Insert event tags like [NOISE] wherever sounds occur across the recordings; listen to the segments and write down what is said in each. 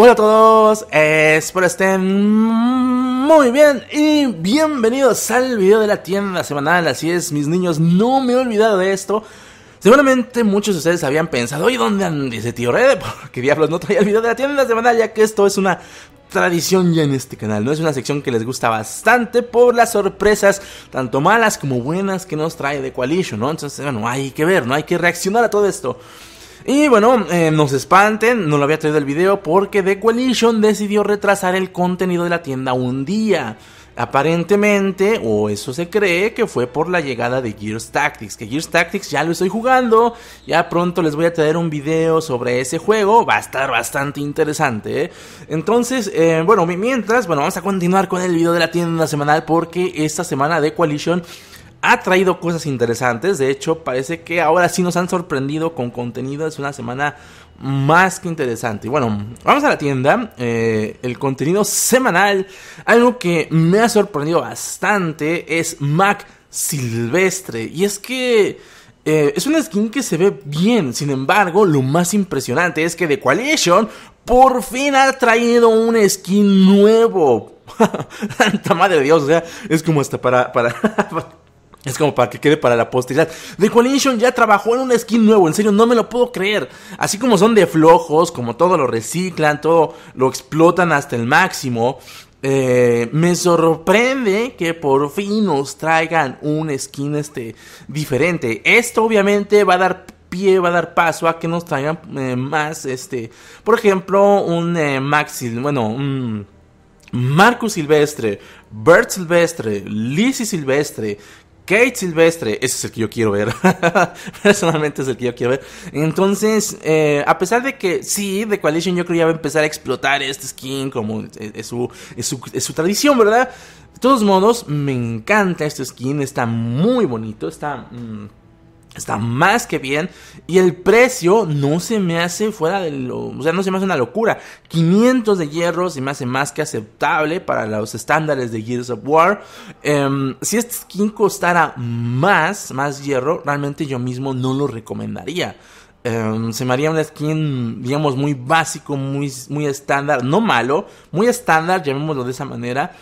Hola a todos, espero estén muy bien y bienvenidos al video de la tienda semanal. Así es, mis niños, no me he olvidado de esto. Seguramente muchos de ustedes habían pensado, ¿y dónde han ese tío Red? [LAUGHS] Porque diablos no traía el video de la tienda semanal, ya que esto es una tradición ya en este canal, ¿no? Es una sección que les gusta bastante por las sorpresas, tanto malas como buenas, que nos trae de Coalition, ¿no? Entonces, bueno, hay que ver, ¿no? Hay que reaccionar a todo esto. Y bueno, eh, nos espanten, no lo había traído el video porque The Coalition decidió retrasar el contenido de la tienda un día. Aparentemente, o eso se cree, que fue por la llegada de Gears Tactics. Que Gears Tactics ya lo estoy jugando. Ya pronto les voy a traer un video sobre ese juego. Va a estar bastante interesante. ¿eh? Entonces, eh, bueno, mientras, bueno, vamos a continuar con el video de la tienda semanal. Porque esta semana de Coalition ha traído cosas interesantes. De hecho, parece que ahora sí nos han sorprendido con contenido. Es una semana más que interesante. Y bueno, vamos a la tienda. Eh, el contenido semanal. Algo que me ha sorprendido bastante es Mac Silvestre. Y es que... Eh, es una skin que se ve bien, sin embargo, lo más impresionante es que The Coalition por fin ha traído un skin nuevo. [LAUGHS] Tanta madre de Dios, o sea, es como hasta para, para [LAUGHS] Es como para que quede para la posteridad. The Coalition ya trabajó en un skin nuevo, en serio, no me lo puedo creer. Así como son de flojos, como todo lo reciclan, todo lo explotan hasta el máximo. Eh, me sorprende que por fin nos traigan un skin este diferente. Esto obviamente va a dar pie, va a dar paso a que nos traigan eh, más este, por ejemplo, un eh, bueno, un Marcus Silvestre, Bert Silvestre, Lizzie Silvestre, Kate Silvestre, ese es el que yo quiero ver. [LAUGHS] Personalmente es el que yo quiero ver. Entonces, eh, a pesar de que sí, The Coalition yo creo que va a empezar a explotar este skin como es, e e e su, tradición, ¿verdad? De todos modos, me encanta este skin, está muy bonito, está... Mm, Está más que bien. Y el precio no se me hace fuera de lo. O sea, no se me hace una locura. 500 de hierro se me hace más que aceptable para los estándares de Gears of War. Em, si este skin costara más, más hierro, realmente yo mismo no lo recomendaría. Em, se me haría una skin, digamos, muy básico, muy, muy estándar. No malo, muy estándar, llamémoslo de esa manera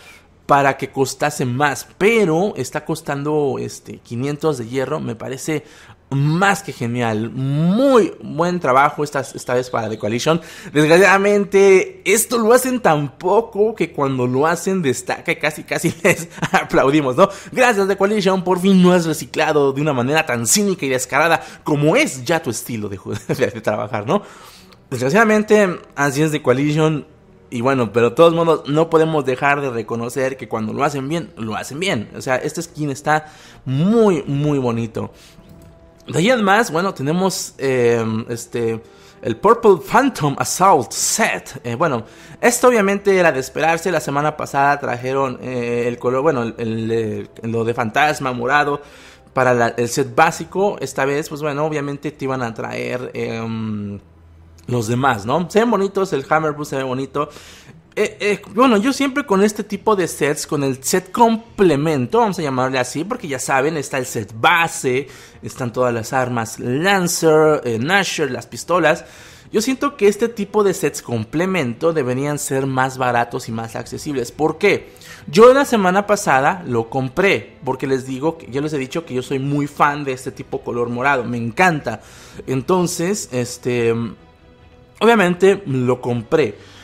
para que costase más, pero está costando este 500 de hierro, me parece más que genial, muy buen trabajo esta, esta vez para The Coalition. Desgraciadamente, esto lo hacen tan poco que cuando lo hacen destaca y casi casi [LAUGHS] les aplaudimos, ¿no? Gracias The Coalition, por fin no has reciclado de una manera tan cínica y descarada como es ya tu estilo de, [LAUGHS] de trabajar, ¿no? Desgraciadamente, así es The Coalition y bueno, pero de todos modos, no podemos dejar de reconocer que cuando lo hacen bien, lo hacen bien. O sea, este skin está muy, muy bonito. De ahí además, bueno, tenemos em, este. El Purple Phantom Assault Set. Eh, bueno, esto obviamente era de esperarse. La semana pasada trajeron eh, el color, bueno, el, eh, lo de fantasma morado para el set básico. Esta vez, pues bueno, obviamente te iban a traer em, los demás, ¿no? Se ven bonitos, el Hammer Boost se ve bonito. Eh, eh, bueno, yo siempre con este tipo de sets, con el set complemento, vamos a llamarle así, porque ya saben, está el set base, están todas las armas Lancer, eh, Nasher, las pistolas. Yo siento que este tipo de sets complemento deberían ser más baratos y más accesibles. ¿Por qué? Yo la semana pasada lo compré, porque les digo, que, ya les he dicho que yo soy muy fan de este tipo color morado, me encanta. Entonces, este Obviamente lo compré.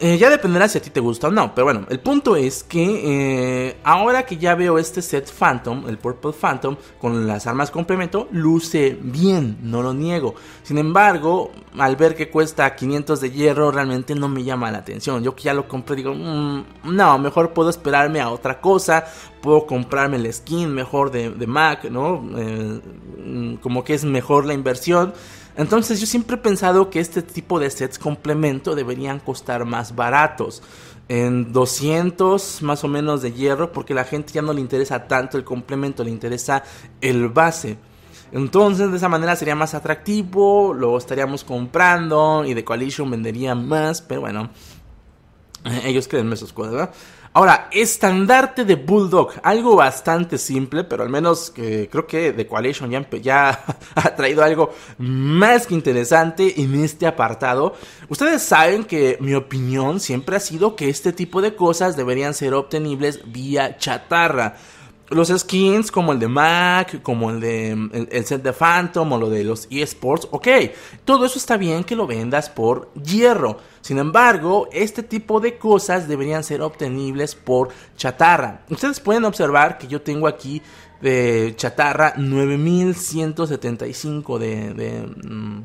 Eh, ya dependerá si a ti te gusta o no, pero bueno, el punto es que eh, ahora que ya veo este set Phantom, el Purple Phantom, con las armas complemento, luce bien, no lo niego. Sin embargo, al ver que cuesta 500 de hierro, realmente no me llama la atención. Yo que ya lo compré, digo, mm, no, mejor puedo esperarme a otra cosa, puedo comprarme el skin mejor de, Mac, ¿no? Eh, mm, como que es mejor la inversión. Entonces yo siempre he pensado que este tipo de sets complemento deberían costar más baratos. En 200 más o menos de hierro porque la gente ya no le interesa tanto el complemento, le interesa el base. Entonces, de esa manera sería más atractivo, lo estaríamos comprando y The Coalition vendería más, pero bueno, eh, ellos creen esos cuadros, Ahora, estandarte de Bulldog, algo bastante simple, pero al menos creo que The Coalition ya [LAUGHS] ha traído algo más que interesante en este apartado. Ustedes saben que mi opinión siempre ha sido que este tipo de cosas deberían ser obtenibles vía chatarra los skins como el de Mac, como el de el, set de Phantom o lo de los eSports, ok, todo eso está bien que lo vendas por hierro. Sin embargo, este tipo de cosas deberían ser obtenibles por chatarra. Ustedes pueden observar que yo tengo aquí de chatarra 9175 de, de, mm,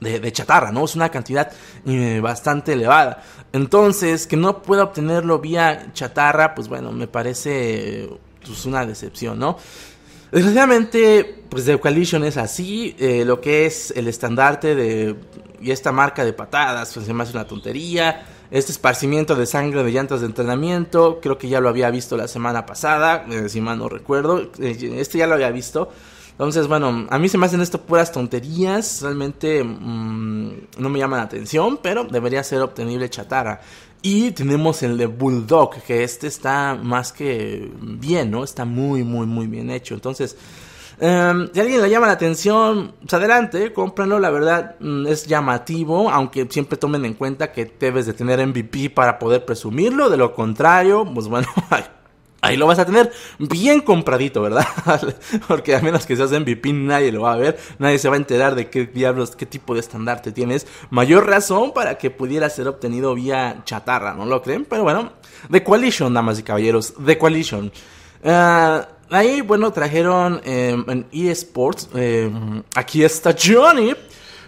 de, de chatarra, ¿no? Es una cantidad eh, bastante elevada. Entonces, que no pueda obtenerlo vía chatarra, pues bueno, me parece pues, una decepción, ¿no? Desgraciadamente, pues The Coalition es así, eh, lo que es el estandarte de y esta marca de patadas, pues se me hace una tontería, este esparcimiento de sangre de llantas de entrenamiento, creo que ya lo había visto la semana pasada, eh, si mal no recuerdo, eh, este ya lo había visto. Entonces, bueno, a mí se me hacen esto puras tonterías, realmente mm, no me llaman la atención, pero debería ser obtenible chatarra. Y tenemos el de Bulldog, que este está más que bien, ¿no? Está muy, muy, muy bien hecho. Entonces, em, si alguien le llama la atención, pues adelante, cómpralo. La verdad mm, es llamativo, aunque siempre tomen en cuenta que debes de tener MVP para poder presumirlo. De lo contrario, pues bueno, [LAUGHS] Ahí lo vas a tener bien compradito, ¿verdad? [LAUGHS] Porque a menos que seas MVP nadie lo va a ver, nadie se va a enterar de qué diablos, qué tipo de estandarte tienes. Mayor razón para que pudiera ser obtenido vía chatarra, ¿no lo creen? Pero bueno, The Coalition, damas y caballeros, The Coalition. Ah, ahí, bueno, trajeron em, en eSports, em, aquí está Johnny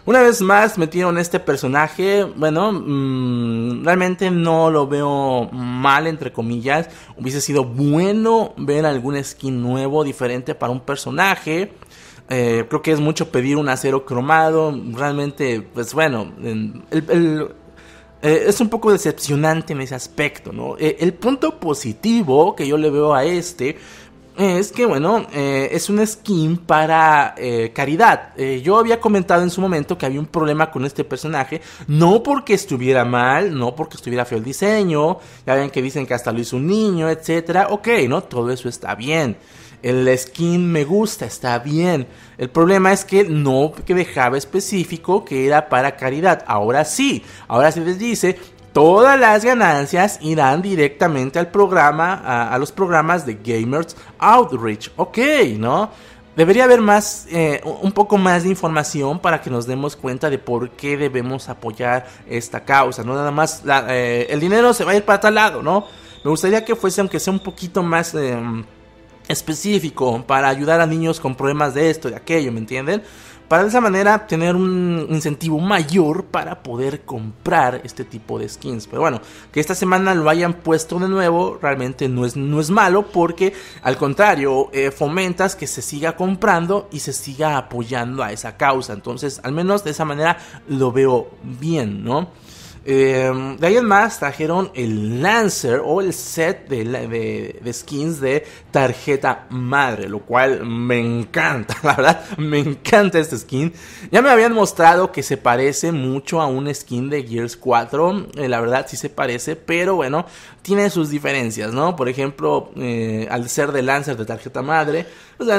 una vez más metieron este personaje, bueno, mm, realmente no lo veo mal, entre comillas. Hubiese sido bueno ver algún skin nuevo, diferente para un personaje. Eh, creo que es mucho pedir un acero cromado. Realmente, pues bueno, eh, es un poco decepcionante en ese aspecto, ¿no? Eh, el punto positivo que yo le veo a este es que, bueno, eh, es un skin para eh, caridad. Eh, yo había comentado en su momento que había un problema con este personaje, no porque estuviera mal, no porque estuviera feo el diseño, ya ven que dicen que hasta lo hizo un niño, etcétera. Ok, ¿no? Todo eso está bien. El skin me gusta, está bien. El problema es que no que dejaba específico que era para caridad. Ahora sí, ahora se les dice Todas las ganancias irán directamente al programa, a, los programas de Gamers Outreach. Ok, ¿no? Debería haber más, eh, un poco más de información para que nos demos cuenta de por qué debemos apoyar esta causa. No nada más eh, el dinero se va a ir para tal lado, ¿no? Me gustaría que fuese, aunque sea un poquito más em, específico para ayudar a niños con problemas de esto y aquello, ¿me entienden? Para de esa manera tener un incentivo mayor para poder comprar este tipo de skins. Pero bueno, que esta semana lo hayan puesto de nuevo realmente no es, no es malo porque al contrario eh, fomentas que se siga comprando y se siga apoyando a esa causa. Entonces al menos de esa manera lo veo bien, ¿no? Em, de ahí en más trajeron el Lancer o el set de, skins de tarjeta madre, lo cual me encanta, [LAUGHS] la verdad, me encanta este skin. Ya me habían mostrado que se parece mucho a un skin de Gears 4, eh, la verdad sí se parece, pero bueno, tiene sus diferencias, ¿no? Por ejemplo, eh, al ser de Lancer de tarjeta madre,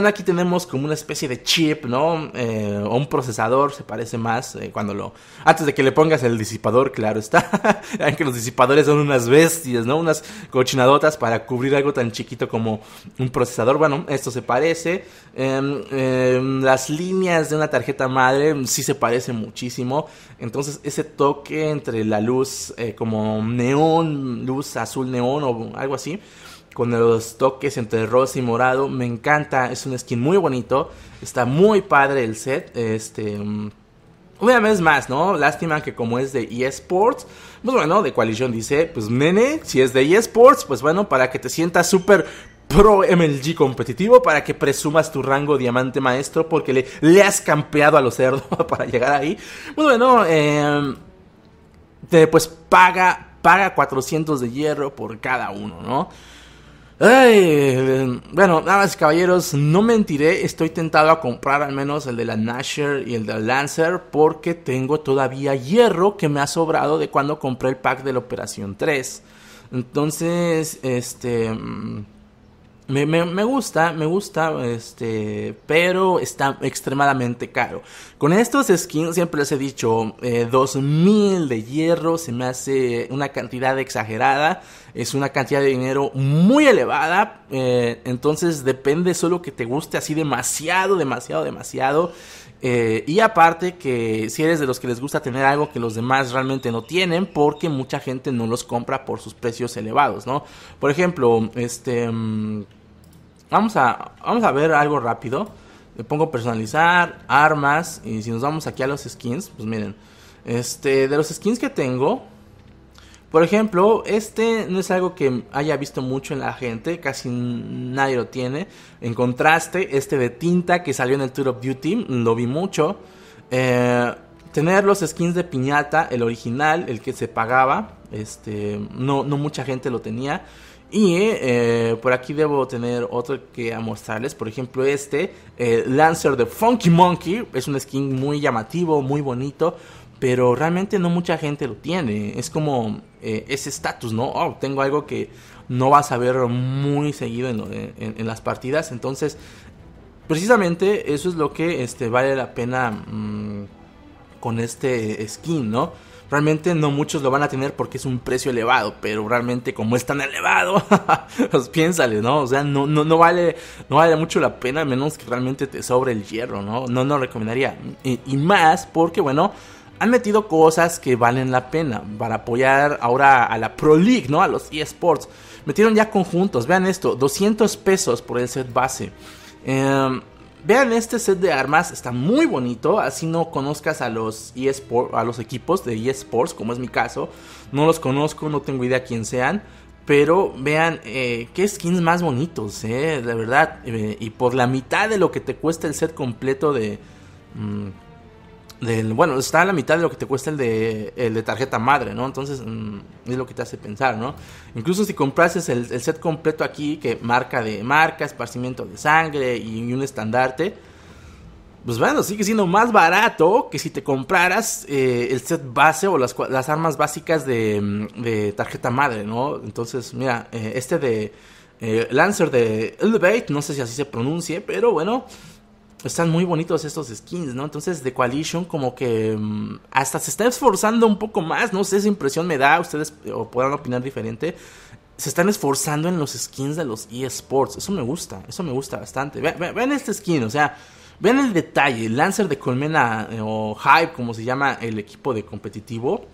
aquí tenemos como una especie de chip, ¿no? Eh, o un procesador, se parece más eh, cuando lo... Antes de que le pongas el disipador, claro está. [LAUGHS] que los disipadores son unas bestias, ¿no? Unas cochinadotas para cubrir algo tan chiquito como un procesador. Bueno, esto se parece. Em, em, las líneas de una tarjeta madre mm, sí se parecen muchísimo. Entonces ese toque entre la luz eh, como neón, luz azul neón o algo así con los toques entre rosa y morado. Me encanta, es un skin muy bonito. Está muy padre el set. Este. Mm, una vez más, ¿no? Lástima que como es de eSports, pues bueno, de coalición dice, pues nene, si es de eSports, pues bueno, para que te sientas súper pro MLG competitivo, para que presumas tu rango diamante maestro, porque le, has campeado a los cerdos [LAUGHS] para llegar ahí. Pues bueno, eh, te, pues paga, paga 400 de hierro por cada uno, ¿no? bueno, nada más caballeros, no mentiré, estoy tentado a comprar al menos el de la Nasher y el de la Lancer porque tengo todavía hierro que me ha sobrado de cuando compré el pack de la Operación 3. Entonces, este... Mm, me, me, gusta, me gusta, este, pero está extremadamente caro. Con estos skins siempre les he dicho, eh, dos 2000 de hierro se me hace una cantidad exagerada, es una cantidad de dinero muy elevada, eh, entonces depende solo que te guste así demasiado, demasiado, demasiado. Eh, y aparte que si eres de los que les gusta tener algo que los demás realmente no tienen, porque mucha gente no los compra por sus precios elevados, ¿no? Por ejemplo, este... Mm, vamos a, vamos a ver algo rápido. Le pongo personalizar, armas. Y si nos vamos aquí a los skins, pues miren. Este, de los skins que tengo, por ejemplo, este no es algo que haya visto mucho en la gente, casi nadie lo tiene. En contraste, este de tinta que salió en el Tour of Duty, lo vi mucho. Eh, tener los skins de piñata, el original, el que se pagaba, este, no, mucha gente lo tenía. Y eh, por aquí debo tener otro que a mostrarles. Por ejemplo, este, eh, Lancer de Funky Monkey. Es un skin muy llamativo, muy bonito pero realmente no mucha gente lo tiene. Es como eh, ese estatus, ¿no? Oh, tengo algo que no vas a ver muy seguido en, las partidas. Entonces, precisamente eso es lo que este, vale la pena mm, con este skin, ¿no? Realmente no muchos lo van a tener porque es un precio elevado, pero realmente como es tan elevado, [LAUGHS] pues piénsale, ¿no? O sea, no, no, no, vale, no vale mucho la pena, menos que realmente te sobre el hierro, ¿no? No, no recomendaría. y más porque, bueno, han metido cosas que valen la pena para apoyar ahora a la Pro League, ¿no? A los eSports. Metieron ya conjuntos, vean esto, 200 pesos por el set base. Em, vean este set de armas, está muy bonito, así no conozcas a los eSports, a los equipos de eSports, como es mi caso. No los conozco, no tengo idea quién sean. Pero vean eh, qué skins más bonitos, eh, de verdad. Eh, y por la mitad de lo que te cuesta el set completo de, mm, bueno, está a la mitad de lo que te cuesta el de, el de tarjeta madre, ¿no? Entonces mm, es lo que te hace pensar, ¿no? Incluso si comprases el, set completo aquí, que marca de marca, esparcimiento de sangre y, un estandarte, pues bueno, sigue siendo más barato que si te compraras eh, el set base o las, las armas básicas mm, de, tarjeta madre, ¿no? Entonces, mira, eh, este de eh, Lancer de Elevate, no sé si así se pronuncie, pero bueno, están muy bonitos estos skins, ¿no? Entonces The Coalition como que mm, hasta se está esforzando un poco más, no sé, esa impresión me da, ustedes eh, o podrán opinar diferente. Se están esforzando en los skins de los eSports. Eso me gusta, eso me gusta bastante. Ven este skin, o sea, ven el detalle. Lancer de Colmena eh, o Hype, como se llama el equipo de competitivo,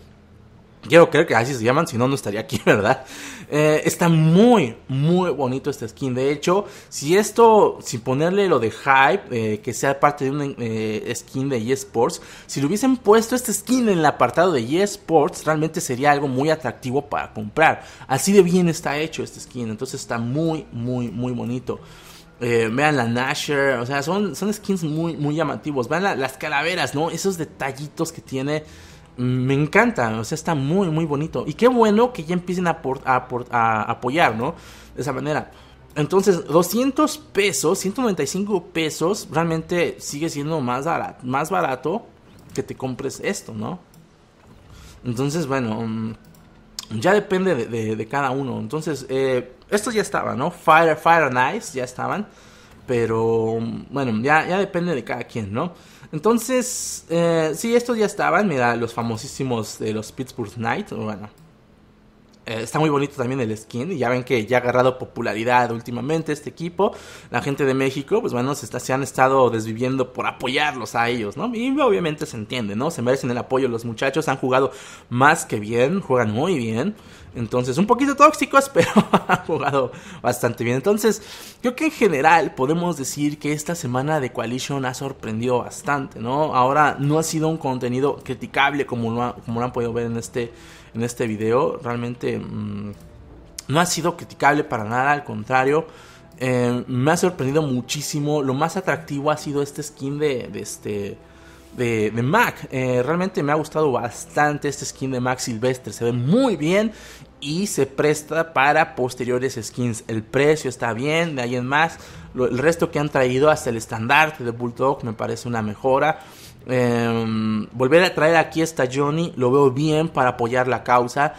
Quiero creer que así se llaman, si no, no estaría aquí, [LAUGHS] ¿verdad? Eh, está muy, muy bonito este skin. De hecho, si esto, sin ponerle lo de hype, eh, que sea parte de un eh, skin de eSports, si le hubiesen puesto este skin en el apartado de eSports, realmente sería algo muy atractivo para comprar. Así de bien está hecho este skin. Entonces está muy, muy, muy bonito. vean la Nasher, o sea, son, skins muy, muy llamativos. Vean las calaveras, ¿no? Esos detallitos que tiene me encanta, o sea, está muy, muy bonito. Y qué bueno que ya empiecen a, a, apoyar, ¿no? De esa manera. Entonces, 200 pesos, 195 pesos, realmente sigue siendo más barato, más barato que te compres esto, ¿no? Entonces, bueno, mm, ya depende de, cada uno. Entonces, eh, estos ya estaban, ¿no? Fire, Fire and ya estaban. Pero, mm, bueno, ya, ya depende de cada quien, ¿no? Entonces, eh, sí, estos ya estaban, mira, los famosísimos de los Pittsburgh Knights, bueno, eh, está muy bonito también el skin. Y ya ven que ya ha agarrado popularidad últimamente este equipo. La gente de México, pues bueno, se, han estado desviviendo por apoyarlos a ellos, ¿no? Y obviamente se entiende, ¿no? Se merecen el apoyo los muchachos. Han jugado más que bien, juegan muy bien. Entonces, un poquito tóxicos, [LAUGHS] pero han jugado bastante bien. Entonces, creo que en general podemos decir que esta semana de Coalition ha sorprendido bastante, ¿no? Ahora no ha sido un contenido criticable como como lo han podido ver en este en este video realmente mm, no ha sido criticable para nada, al contrario. Eh, me ha sorprendido muchísimo. Lo más atractivo ha sido este skin de, este. De, Mac. Eh, realmente me ha gustado bastante este skin de Mac Silvestre. Se ve muy bien y se presta para posteriores skins. El precio está bien, de ahí en más. el resto que han traído hasta el estandarte de Bulldog me parece una mejora. Em, volver a traer aquí esta Johnny, lo veo bien para apoyar la causa.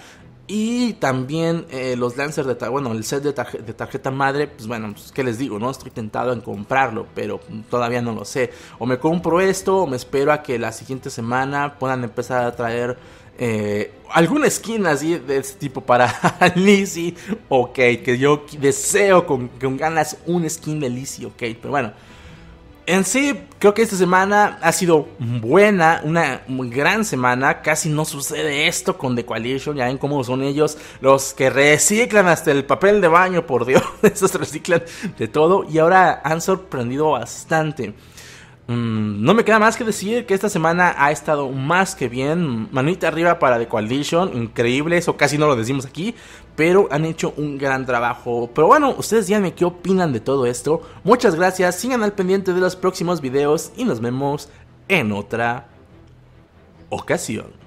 Y también eh, los Lancers de bueno, el set de, tarjeta madre, pues bueno, pues, ¿qué les digo? No estoy tentado en comprarlo, pero todavía no lo sé. O me compro esto, o me espero a que la siguiente semana puedan empezar a traer eh, alguna skin así de este tipo para [LAUGHS] Lizzie. Ok, que yo deseo con, ganas un skin de Lizzie, ok, pero bueno. En sí, creo que esta semana ha sido buena, una gran semana. Casi no sucede esto con The Coalition. Ya ven cómo son ellos los que reciclan hasta el papel de baño, por Dios. [LAUGHS] Esos reciclan de todo. Y ahora han sorprendido bastante. Mm, no me queda más que decir que esta semana ha estado más que bien. Manita arriba para The Coalition, increíble, eso casi no lo decimos aquí, pero han hecho un gran trabajo. Pero bueno, ustedes díganme qué opinan de todo esto. Muchas gracias, sigan al pendiente de los próximos videos y nos vemos en otra ocasión.